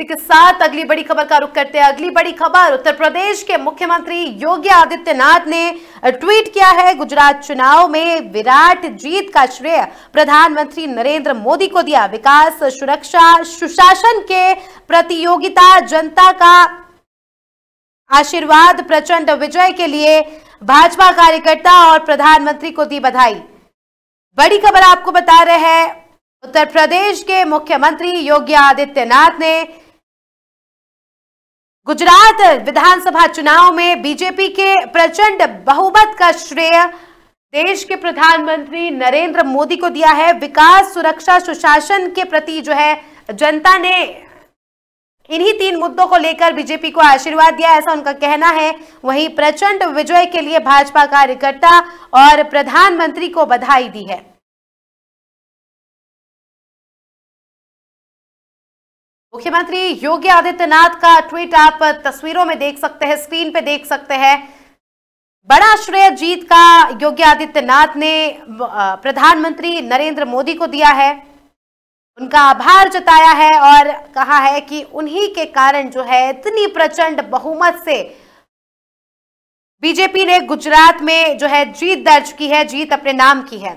के साथ अगली बड़ी खबर का रुख करते हैं अगली बड़ी खबर उत्तर प्रदेश के मुख्यमंत्री योगी आदित्यनाथ ने ट्वीट किया है गुजरात चुनाव में विराट जीत का श्रेय प्रधानमंत्री नरेंद्र मोदी को दिया विकास सुरक्षा सुशासन के प्रतियोगिता जनता का आशीर्वाद प्रचंड विजय के लिए भाजपा कार्यकर्ता और प्रधानमंत्री को दी बधाई बड़ी खबर आपको बता रहे हैं उत्तर प्रदेश के मुख्यमंत्री योगी आदित्यनाथ ने गुजरात विधानसभा चुनाव में बीजेपी के प्रचंड बहुमत का श्रेय देश के प्रधानमंत्री नरेंद्र मोदी को दिया है विकास सुरक्षा सुशासन के प्रति जो है जनता ने इन्हीं तीन मुद्दों को लेकर बीजेपी को आशीर्वाद दिया ऐसा उनका कहना है वहीं प्रचंड विजय के लिए भाजपा कार्यकर्ता और प्रधानमंत्री को बधाई दी है मुख्यमंत्री योगी आदित्यनाथ का ट्वीट आप तस्वीरों में देख सकते हैं स्क्रीन पे देख सकते हैं बड़ा श्रेय जीत का योगी आदित्यनाथ ने प्रधानमंत्री नरेंद्र मोदी को दिया है उनका आभार जताया है और कहा है कि उन्हीं के कारण जो है इतनी प्रचंड बहुमत से बीजेपी ने गुजरात में जो है जीत दर्ज की है जीत अपने नाम की है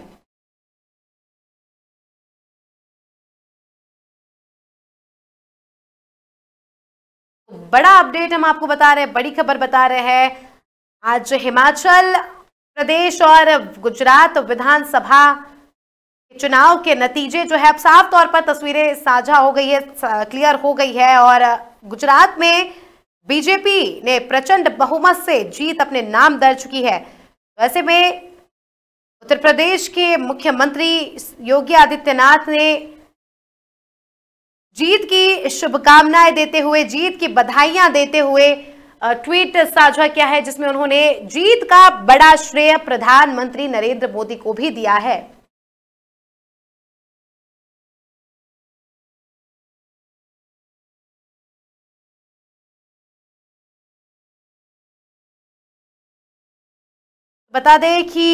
बड़ा अपडेट हम आपको बता रहे हैं बड़ी खबर बता रहे हैं आज हिमाचल प्रदेश और गुजरात विधानसभा चुनाव के नतीजे जो है अब साफ तौर पर तस्वीरें साझा हो गई है क्लियर हो गई है और गुजरात में बीजेपी ने प्रचंड बहुमत से जीत अपने नाम दर्ज की है वैसे में उत्तर प्रदेश के मुख्यमंत्री योगी आदित्यनाथ ने जीत की शुभकामनाएं देते हुए जीत की बधाइयां देते हुए ट्वीट साझा किया है जिसमें उन्होंने जीत का बड़ा श्रेय प्रधानमंत्री नरेंद्र मोदी को भी दिया है बता दें कि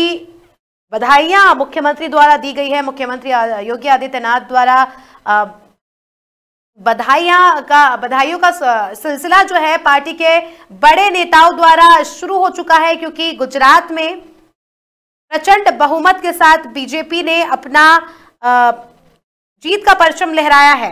बधाइयां मुख्यमंत्री द्वारा दी गई है मुख्यमंत्री योगी आदित्यनाथ द्वारा बधाइयां का बधाइयों का सिलसिला जो है पार्टी के बड़े नेताओं द्वारा शुरू हो चुका है क्योंकि गुजरात में प्रचंड बहुमत के साथ बीजेपी ने अपना जीत का परचम लहराया है